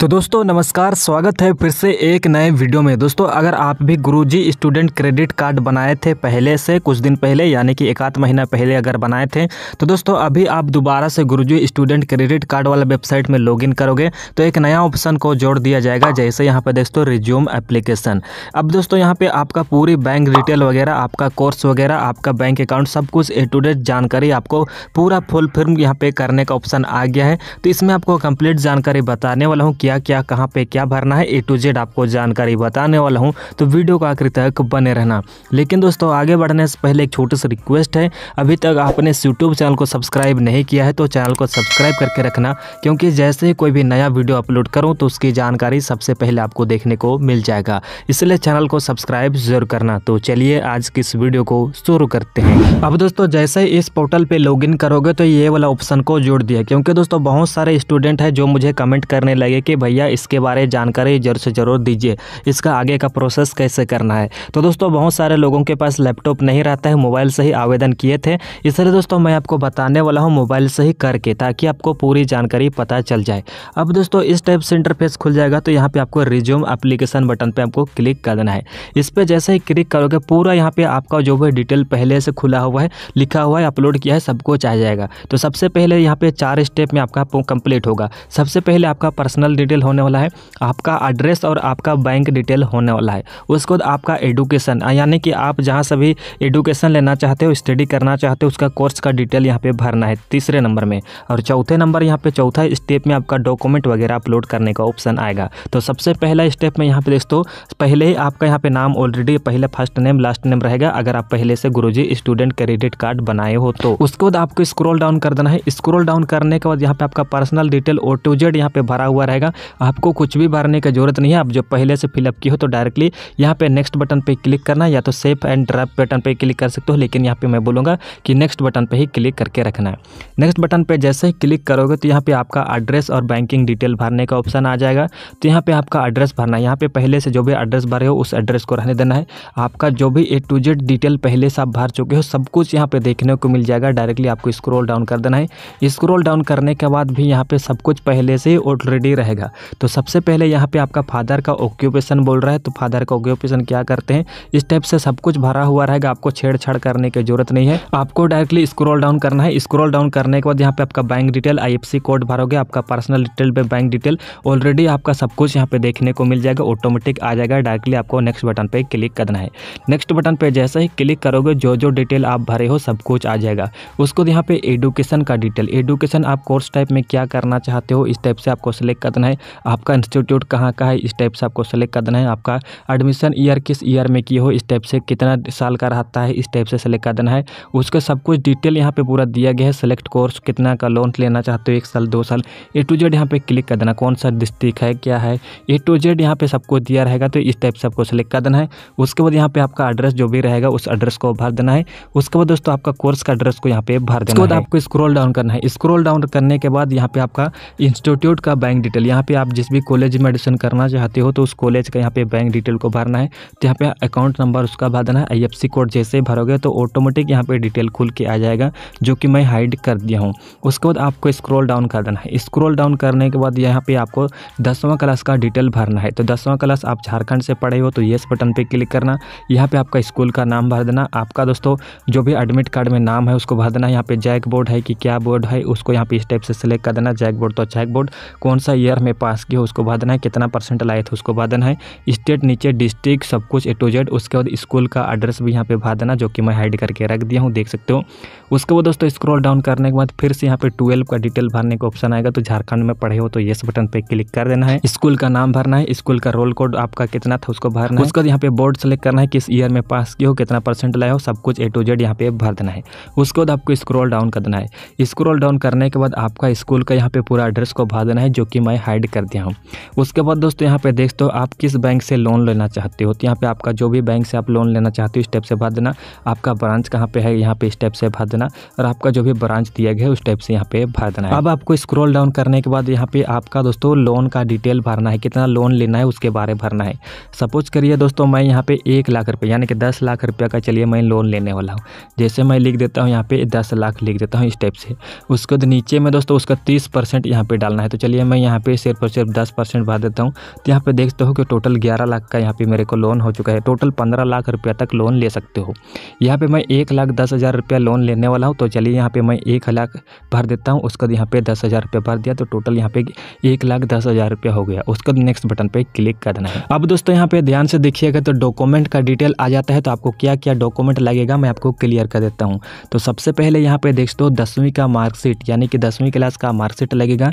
तो दोस्तों नमस्कार स्वागत है फिर से एक नए वीडियो में दोस्तों अगर आप भी गुरुजी स्टूडेंट क्रेडिट कार्ड बनाए थे पहले से कुछ दिन पहले यानी कि एक आध महीना पहले अगर बनाए थे तो दोस्तों अभी आप दोबारा से गुरुजी स्टूडेंट क्रेडिट कार्ड वाला वेबसाइट में लॉगिन करोगे तो एक नया ऑप्शन को जोड़ दिया जाएगा जैसे यहाँ पर दोस्तों रिज्यूम एप्लीकेशन अब दोस्तों यहाँ पर आपका पूरी बैंक डिटेल वगैरह आपका कोर्स वगैरह आपका बैंक अकाउंट सब कुछ ए टू डेट जानकारी आपको पूरा फुल फिल्म यहाँ पे करने का ऑप्शन आ गया है तो इसमें आपको कंप्लीट जानकारी बताने वाला हूँ कि क्या क्या कहाँ पे क्या भरना है ए टू जेड आपको जानकारी बताने वाला हूँ तो वीडियो का आखिर तक बने रहना लेकिन दोस्तों आगे बढ़ने से पहले एक छोटी सी रिक्वेस्ट है अभी तक आपने इस यूट्यूब चैनल को सब्सक्राइब नहीं किया है तो चैनल को सब्सक्राइब करके रखना क्योंकि जैसे ही कोई भी नया वीडियो अपलोड करूँ तो उसकी जानकारी सबसे पहले आपको देखने को मिल जाएगा इसलिए चैनल को सब्सक्राइब जरूर करना तो चलिए आज की इस वीडियो को शुरू करते हैं अब दोस्तों जैसे ही इस पोर्टल पे लॉगिन करोगे तो ये वाला ऑप्शन को जोड़ दिया क्योंकि दोस्तों बहुत सारे स्टूडेंट हैं जो मुझे कमेंट करने लगे कि भैया इसके बारे में जानकारी जरूर से ज़रूर दीजिए इसका आगे का प्रोसेस कैसे करना है तो दोस्तों बहुत सारे लोगों के पास लैपटॉप नहीं रहता है मोबाइल से ही आवेदन किए थे इसलिए दोस्तों मैं आपको बताने वाला हूँ मोबाइल से ही करके ताकि आपको पूरी जानकारी पता चल जाए अब दोस्तों इस टाइप से इंटरफेस खुल जाएगा तो यहाँ पर आपको रिज्यूम एप्लीकेशन बटन पर आपको क्लिक कर देना है इस पर जैसे ही क्लिक करोगे पूरा यहाँ पर आपका जो भी डिटेल पहले से खुला हुआ है लिखा हुआ है अपलोड किया है सब कुछ आ जाएगा तो सबसे पहले यहाँ पे चार स्टेप में आपका कंप्लीट होगा सबसे पहले आपका पर्सनल डिटेल होने वाला है आपका एड्रेस और आपका बैंक डिटेल होने वाला है उसके बाद आपका एडुकेशन यानी कि आप जहाँ से भी एडुकेशन लेना चाहते हो स्टडी करना चाहते हो उसका कोर्स का डिटेल यहाँ पर भरना है तीसरे नंबर में और चौथे नंबर यहाँ पर चौथा स्टेप में आपका डॉक्यूमेंट वगैरह अपलोड करने का ऑप्शन आएगा तो सबसे पहला स्टेप में यहाँ पर दोस्तों पहले ही आपका यहाँ पर नाम ऑलरेडी पहले फर्स्ट नेम लास्ट नेम रहेगा अगर आप पहले से गुरुजी स्टूडेंट क्रेडिट कार्ड बनाए हो तो उसके बाद आपको स्क्रोल डाउन कर देना है स्क्रोल डाउन करने के बाद यहाँ पे आपका personal detail A to Z यहाँ पे भरा हुआ रहेगा आपको कुछ भी भरने की ज़रूरत नहीं है आप जो पहले से फिलअप की हो तो डायरेक्टली यहाँ पे नेक्स्ट बटन पे क्लिक करना या तो सेफ एंड ड्राइव बटन पे क्लिक कर सकते हो लेकिन यहाँ पे मैं बोलूँगा कि नेक्स्ट बटन पे ही क्लिक करके रखना है नेक्स्ट बटन पे जैसे ही क्लिक करोगे तो यहाँ पे आपका एड्रेस और बैंकिंग डिटेल भरने का ऑप्शन आ जाएगा तो यहाँ पे आपका एड्रेस भरना है यहाँ पे पहले से जो भी एड्रेस भरे हो उस एड्रेस को रहने देना है आपका जो भी ए टू जेड डिटेल पहले से आप भर चुके हो सब कुछ यहाँ पे देखने को मिल जाएगा डायरेक्टली आपको स्क्रोल डाउन कर देना है स्क्रोल डाउन करने के बाद भी यहाँ पे सब कुछ पहले से ऑलरेडी रहेगा जाएगा तो सबसे पहले यहाँ पे आपका फादर का ऑक्यूपेशन बोल रहा है तो फादर का ऑक्यूपेशन क्या करते हैं इस टाइप से सब कुछ भरा हुआ रहेगा आपको छेड़छाड़ करने की जरूरत नहीं है आपको डायरेक्टली स्क्रोल डाउन करना है स्क्रोल डाउन करने के बाद यहाँ पे आपका बैंक डिटेल आई कोड भरोगे आपका पर्सनल डिटेल पे बैंक डिटेल ऑलरेडी आपका सब कुछ यहाँ पे देखने को मिल जाएगा ऑटोमेटिक आ जाएगा डायरेक्टली आपको नेक्स्ट बटन पे क्लिक करना है नेक्स्ट बटन पे जैसे ही क्लिक करोगे जो जो डिटेल आप भरे हो सब कुछ आ जाएगा उसको यहाँ पे एडुकेशन का डिटेल एडुकेशन आप कोर्स टाइप में क्या करना चाहते हो इस टाइप से आपको सेलेक्ट करना है आपका इंस्टीट्यूट कहाँ का है इस टाइप से आपको सेलेक्ट कर देना है आपका एडमिशन ईयर किस ईयर में किए हो इस टाइप से कितना साल का रहता है इस टाइप से सेलेक्ट कर देना है उसका सब कुछ डिटेल यहाँ पर पूरा दिया गया है सेलेक्ट कोर्स कितना का लोन लेना चाहते हो एक साल दो साल ए टू जेड यहाँ पर क्लिक कर देना कौन सा डिस्ट्रिक्ट है क्या है ए टू जेड यहाँ पर सबको दिया रहेगा तो इस टाइप से आपको सेलेक्ट कर देना है उसके बाद यहाँ पर आपका एड्रेस जो भी रहेगा उस एड्रेस को भर देना है उसके बाद दोस्तों आपका कोर्स का एड्रेस को यहाँ पे भर देना है आपको स्क्रॉल डाउन करना है स्क्रॉल डाउन करने के बाद यहाँ पे आपका इंस्टीट्यूट का बैंक डिटेल यहाँ पे आप जिस भी कॉलेज में एडमिशन करना चाहते हो तो उस कॉलेज का यहाँ पे बैंक डिटेल को भरना है तो यहाँ पे अकाउंट नंबर उसका भर देना है आई कोड जैसे भरोगे तो ऑटोमेटिक यहाँ पे डिटेल खुल के आ जाएगा जो कि मैं हाइड कर दिया हूँ उसके बाद आपको स्क्रॉल डाउन कर देना है स्क्रॉल डाउन करने के बाद यहाँ पे आपको दसवां क्लास का डिटेल भरना है तो दसवां क्लास आप झारखंड से पढ़े हो तो येस बटन पर क्लिक करना यहाँ पे आपका स्कूल का नाम भर देना आपका दोस्तों जो भी एडमिट कार्ड में नाम है उसको भर देना यहाँ पे जैक बोर्ड है कि क्या बोर्ड है उसको यहाँ पे इस टाइप से सेलेक्ट कर देना जैक बोर्ड तो जैक बोर्ड कौन सा ईयर में में पास किया उसको बाधन है कितना परसेंट लाए थे उसको बाधन है स्टेट नीचे डिस्ट्रिक्ट सब कुछ ए टू जेड उसके बाद स्कूल का एड्रेस भी यहाँ पे बाधना जो कि मैं हाइड करके रख दिया हूँ देख सकते हो उसके बाद दोस्तों स्क्रॉल डाउन करने के बाद फिर से यहाँ पे ट्वेल्व का डिटेल भरने का ऑप्शन आएगा तो झारखंड में पढ़े हो तो येस बटन पर क्लिक कर देना है स्कूल का नाम भरना है स्कूल का रोल कोड आपका कितना था उसको भरना है उसके बाद यहाँ पे बोर्ड सेलेक्ट करना है किस ईयर में पास किया हो कितना परसेंट लाए हो सब कुछ ए टू जेड यहाँ पे भर देना है उसके बाद आपको स्क्रॉल डाउन करना है स्क्रॉल डाउन करने के बाद आपका स्कूल का यहाँ पे पूरा एड्रेस को भर देना है जो कि मैं हाइड ऐड कर दिया हूँ उसके बाद दोस्तों यहाँ पे देखते हो आप किस बैंक से लोन लेना चाहते हो तो यहाँ पे आपका जो भी बैंक से आप लोन लेना चाहते हो स्टेप से भर देना आपका ब्रांच कहाँ पे है यहाँ पे स्टेप से भर देना और आपका जो भी ब्रांच दिया गया है उस टाइप से यहाँ पे भर देना अब आपको स्क्रोल डाउन करने के बाद यहाँ पे आपका दोस्तों लोन का डिटेल भरना है कितना लोन लेना है उसके बारे भरना है सपोज करिए दोस्तों मैं यहाँ पे एक लाख रुपये यानी कि दस लाख रुपये का चलिए मैं लोन लेने वाला हूँ जैसे मैं लिख देता हूँ यहाँ पे दस लाख लिख देता हूँ स्टेप से उसके नीचे में दोस्तों उसका तीस परसेंट यहाँ पे डालना है तो चलिए मैं यहाँ पे शेयर पर सिर्फ दस परसेंट भर देता हूँ तो यहाँ पे देखते हो कि टोटल ग्यारह लाख का यहाँ पे मेरे को लोन हो चुका है टोटल पंद्रह लाख रुपया तक लोन ले सकते हो यहाँ पे मैं एक लाख दस हज़ार रुपया लोन लेने वाला हूँ तो चलिए यहाँ पे मैं एक लाख भर देता हूँ उसका यहाँ पे दस हज़ार भर दिया तो टोटल यहाँ पे एक लाख दस हज़ार रुपया हो गया उसका नेक्स्ट बटन पर क्लिक कर देना है अब दोस्तों यहाँ पे ध्यान से देखिएगा तो डॉक्यूमेंट का डिटेल आ जाता है तो आपको क्या क्या डॉक्यूमेंट लगेगा मैं आपको क्लियर कर देता हूँ तो सबसे पहले यहाँ पे देखते हो दसवीं का मार्कशीट यानी कि दसवीं क्लास का मार्कशीट लगेगा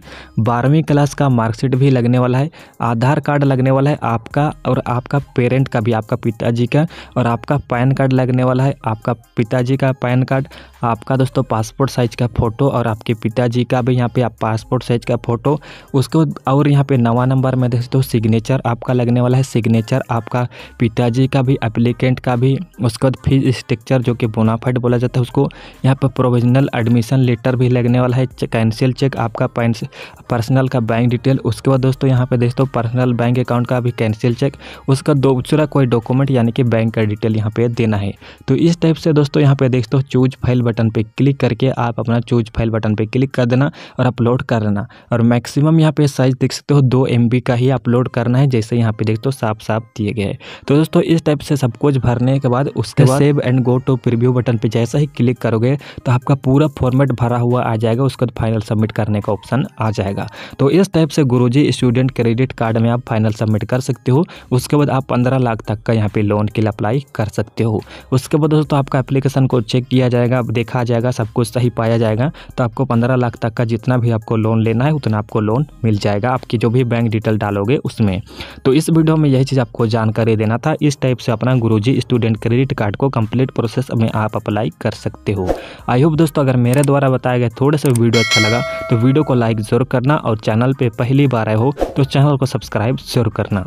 बारहवीं क्लास का मार्कशीट भी लगने वाला है आधार कार्ड लगने वाला है आपका और आपका पेरेंट का भी आपका पिताजी का और आपका पैन कार्ड लगने वाला है आपका पिताजी का पैन कार्ड आपका दोस्तों पासपोर्ट साइज का फ़ोटो और आपके पिताजी का भी यहाँ पे आप पासपोर्ट साइज का फ़ोटो उसके और यहाँ पे नवा नंबर में दोस्तों सिग्नेचर आपका लगने वाला है सिग्नेचर आपका पिताजी का भी अप्लीकेंट का भी उसके बाद फीस स्ट्रक्चर जो कि बोनाफाइड बोला जाता है उसको यहाँ पर प्रोविजनल एडमिशन लेटर भी लगने वाला है कैंसिल चेक आपका पर्सनल का बैंक डिटेल डिटेल उसके बाद दोस्तों यहाँ पे दोस्तों पर्सनल बैंक अकाउंट का भी कैंसिल चेक उसका दूसरा कोई डॉक्यूमेंट यानी कि बैंक का डिटेल यहाँ पे देना है तो इस टाइप से दोस्तों यहाँ पे देखते हो चूज फाइल बटन पे क्लिक करके आप अपना चूज फाइल बटन पे क्लिक कर देना और अपलोड कर लेना और मैक्सिमम यहाँ पे साइज देख सकते हो दो एम का ही अपलोड करना है जैसे यहाँ पे देखते हो साफ साफ दिए गए तो दोस्तों इस टाइप से सब कुछ भरने के बाद उसके बाद save and go to preview button पर जैसा ही क्लिक करोगे तो आपका पूरा फॉर्मेट भरा हुआ आ जाएगा उसके बाद फाइनल सबमिट करने का ऑप्शन आ जाएगा तो इस टाइप से गुरुजी स्टूडेंट क्रेडिट कार्ड में आप फाइनल सबमिट कर सकते हो उसके बाद आप पंद्रह लाख तक का यहाँ पे लोन के लिए अप्लाई कर सकते हो उसके बाद दोस्तों आपका एप्लीकेशन को चेक किया जाएगा देखा जाएगा सब कुछ सही पाया जाएगा तो आपको पंद्रह लाख तक का जितना भी आपको लोन लेना है उतना आपको लोन मिल जाएगा आपकी जो भी बैंक डिटेल डालोगे उसमें तो इस वीडियो में यही चीज़ आपको जानकारी देना था इस टाइप से अपना गुरु स्टूडेंट क्रेडिट कार्ड को कंप्लीट प्रोसेस में आप अप्लाई कर सकते हो आई होप दोस्तों अगर मेरे द्वारा बताया गया थोड़ा सा वीडियो अच्छा लगा तो वीडियो को लाइक ज़रूर करना और चैनल पर पहले पहली बार आए हो तो चैनल को सब्सक्राइब जरूर करना